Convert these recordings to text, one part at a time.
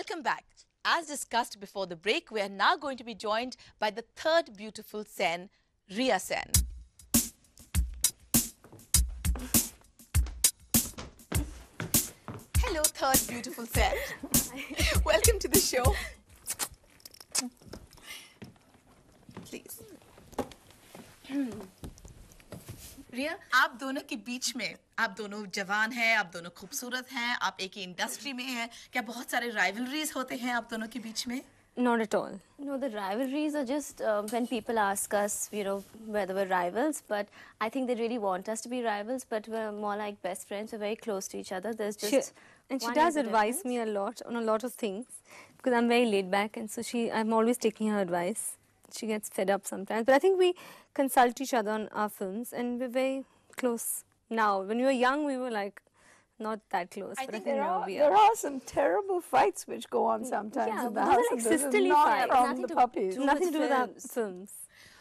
Welcome back. As discussed before the break, we are now going to be joined by the third beautiful Sen, Ria Sen. Hello, third beautiful Sen. Welcome to the show. Please. रिया आप दोनों के बीच में आप दोनों जवान हैं आप दोनों खूबसूरत हैं आप एक ही इंडस्ट्री में हैं क्या बहुत सारे राइवलरीज होते हैं आप दोनों के बीच में Not at all. No, the rivalries are just uh, when people ask us, you know, whether we're rivals, but I think they really want us to be rivals, but we're more like best friends. We're very close to each other. There's just. She, and she does advise me a lot on a lot of things because I'm very laid back, and so she, I'm always taking her advice. she gets fed up sometimes. But I think we consult each other on our films, and we're very close now. When we were young, we were like not that close. I but think, I think there, are, there are. are some terrible fights which go on mm, sometimes yeah, in the house. Like sisterly fights. Nothing, to, the to nothing to do with films. films.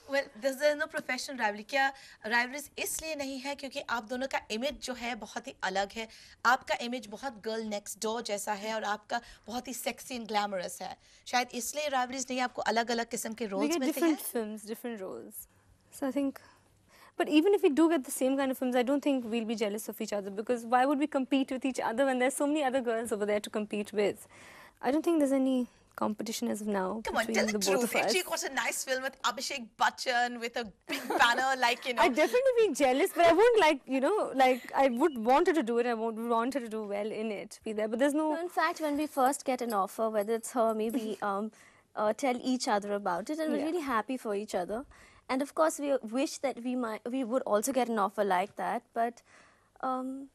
well, this is no professional rivalry क्या rivalries इसलिए नहीं है क्योंकि आप दोनों का image जो है बहुत ही अलग है आपका इमेज बहुत गर्ल नेक्स्ट डोर जैसा है और आपका बहुत ही सेक्सी एंड ग्लैमरस है शायद इसलिए राइवरीज नहीं आपको अलग अलग किस्म के रोल्स मिलते हैं films, different roles. So I think But even if we do get the same kind of films, I don't think we'll be jealous of each other because why would we compete with each other when there's so many other girls over there to compete with? I don't think there's any competition as of now. Come on, tell the, the truth. If she got a nice film with Abhishek Bachchan with a big banner, like you know, I'd definitely be jealous, but I wouldn't like you know, like I would want her to do it. I would want her to do well in it, be there. But there's no. In fact, when we first get an offer, whether it's her, maybe um, uh, tell each other about it, and we're yeah. really happy for each other. And of course, we wish that we might we would also get an offer like that, but. Um,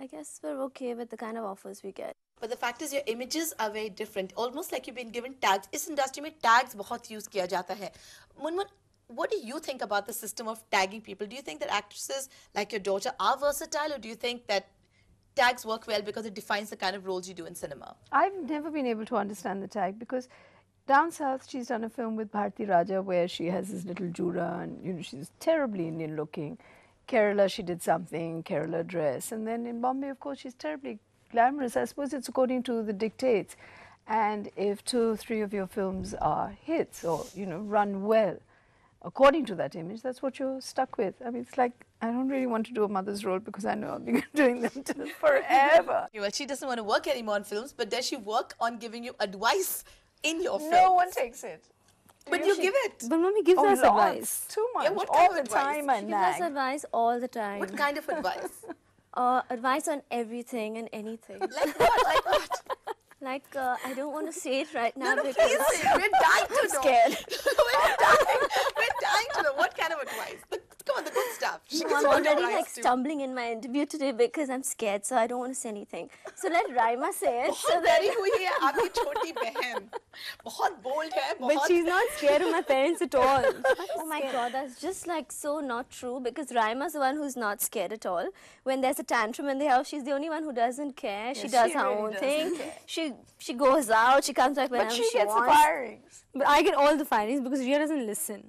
I guess we're okay with the kind of offers we get. But the fact is your images are very different. Almost like you've been given tags. This industry tags बहुत use किया जाता है. Munmun, what do you think about the system of tagging people? Do you think that actresses like your daughter are versatile or do you think that tags work well because it defines the kind of roles you do in cinema? I've never been able to understand the tag because down south she's done a film with Bharti Raja where she has this little jura and you know she's terribly Indian looking. Kerala she did something, Kerala dress. And then in Bombay of course she's terribly glamorous, I suppose it's according to the dictates. And if two, three of your films are hits or, you know, run well, according to that image, that's what you're stuck with. I mean, it's like, I don't really want to do a mother's role because I know I'll be doing them forever. well, she doesn't want to work anymore on films, but does she work on giving you advice in your films? No one takes it. But you she, give it. But mommy gives oh, us lots. advice. Too much. Yeah, what all the advice? time I She gives us advice all the time. What kind of advice? Uh, advice on everything and anything. like what? Like what? Like uh, I don't want to say it right now no, no, because please, we're dying to know. scared. stumbling in my interview today because I'm scared, so I don't want to say anything. So let Raima say it. so डरी हुई है bold but she's not scared of my parents at all. oh my god, that's just like so not true because Raima's the one who's not scared at all. When there's a tantrum in the house, she's the only one who doesn't care. Yes, she does she her really own thing. Care. She she goes out. She comes back whenever but she, she gets wants. the firings. But I get all the firings because Ria doesn't listen.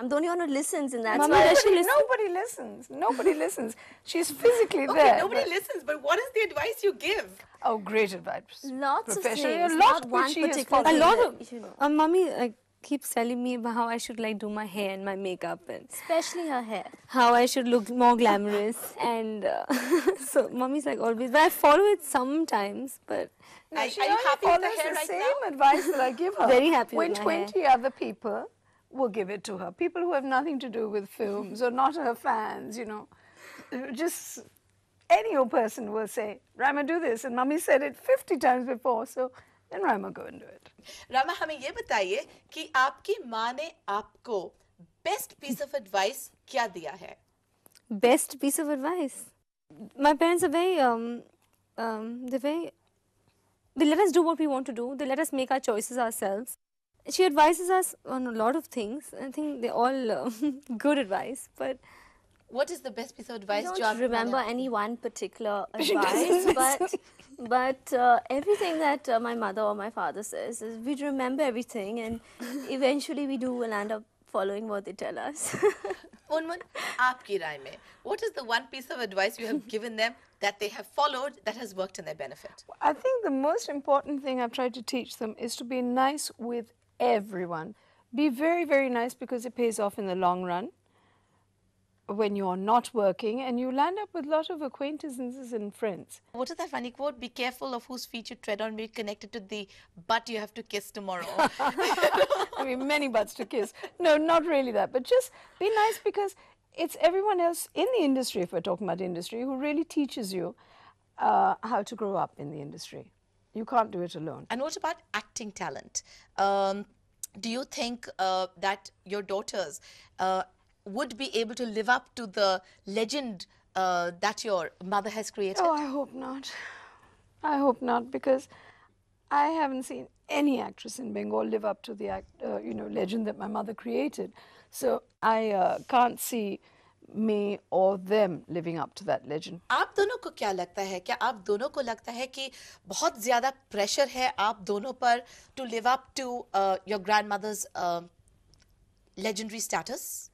I'm the only one who listens in that. Mama, why listen? Nobody listens. Nobody listens. She's physically okay, there. Nobody but listens, but what is the advice you give? Oh, great advice. Lots of things. A lot Not one particular A lot of. You know. uh, mommy uh, keeps telling me about how I should like do my hair and my makeup and especially her hair. How I should look more glamorous and uh, so mommy's like always. But I follow it sometimes, but. No, I, she are you happy with the, the right same now? advice that I give her. Very happy. When twenty hair. other people will give it to her. People who have nothing to do with films or not her fans, you know, just any old person will say, Rama, do this. And mommy said it 50 times before, so then Rama, go and do it. Rama, हमें ये बताइए ki आपकी माँ ने आपको best piece of advice क्या दिया hai? Best piece of advice? My parents are very, um, um, they're very, they let us do what we want to do. They let us make our choices ourselves she advises us on a lot of things. I think they're all um, good advice, but. What is the best piece of advice, John? I don't remember any one particular advice, but but uh, everything that uh, my mother or my father says is we remember everything, and eventually we do will end up following what they tell us. what is the one piece of advice you have given them that they have followed that has worked in their benefit? I think the most important thing I've tried to teach them is to be nice with everyone. Be very, very nice because it pays off in the long run when you're not working and you land up with a lot of acquaintances and friends. What is that funny quote? Be careful of whose feet you tread on, be connected to the butt you have to kiss tomorrow. I mean, many butts to kiss. No, not really that, but just be nice because it's everyone else in the industry, if we're talking about industry, who really teaches you uh, how to grow up in the industry. You can't do it alone. And what about acting talent? Um, do you think uh, that your daughters uh, would be able to live up to the legend uh, that your mother has created? Oh, I hope not. I hope not because I haven't seen any actress in Bengal live up to the act, uh, you know legend that my mother created. So I uh, can't see me or them living up to that legend? आप दोनों को क्या लगता है क्या आप दोनों को लगता है कि बहुत ज़्यादा pressure है आप दोनों पर to live up to uh, your grandmother's uh, legendary status?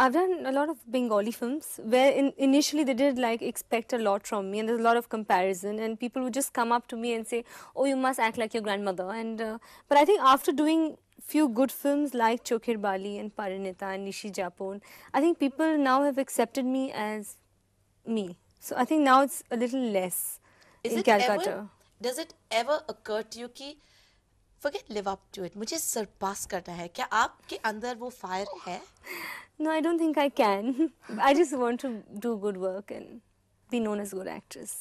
I've done a lot of Bengali films where in, initially they did like expect a lot from me and there's a lot of comparison and people would just come up to me and say, oh, you must act like your grandmother. And uh, But I think after doing few good films like Chokhir Bali and Parinita and Nishi Japon. I think people now have accepted me as me. So I think now it's a little less Is in Calcutta. Ever, does it ever occur to you that forget live up to it मुझे surpass करना है क्या आपके अंदर वो fire है? No, I don't think I can. I just want to do good work and be known as good actress.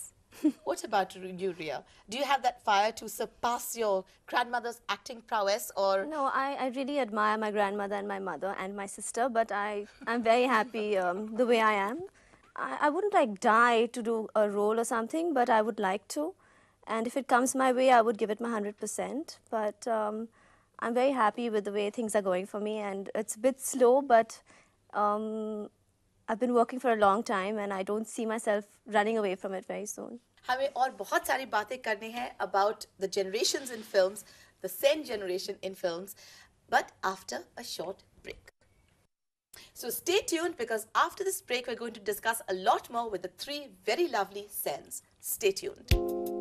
what about you, Ria? Do you have that fire to surpass your grandmother's acting prowess or? No, I, I really admire my grandmother and my mother and my sister, but I, I'm very happy um, the way I am. I, I wouldn't like die to do a role or something, but I would like to. And if it comes my way, I would give it my 100%. But um, I'm very happy with the way things are going for me. And it's a bit slow, but um, I've been working for a long time and I don't see myself running away from it very soon. हमें और बहुत सारी बातें करनी है about the generations in films, the Sen generation in films, but after a short break. So stay tuned because after this break, we're going to discuss a lot more with the three very lovely Sens. Stay tuned.